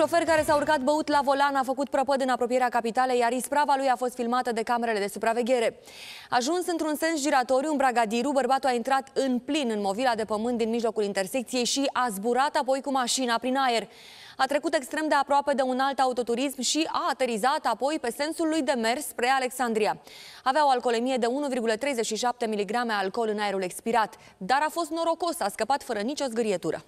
șofer care s-a urcat băut la volan a făcut prăpăd în apropierea capitalei, iar isprava lui a fost filmată de camerele de supraveghere. Ajuns într-un sens giratoriu, în Bragadiru, bărbatul a intrat în plin în movila de pământ din mijlocul intersecției și a zburat apoi cu mașina prin aer. A trecut extrem de aproape de un alt autoturism și a aterizat apoi pe sensul lui de mers spre Alexandria. Avea o alcoolemie de 1,37 mg alcool în aerul expirat, dar a fost norocos, a scăpat fără nicio zgârietură.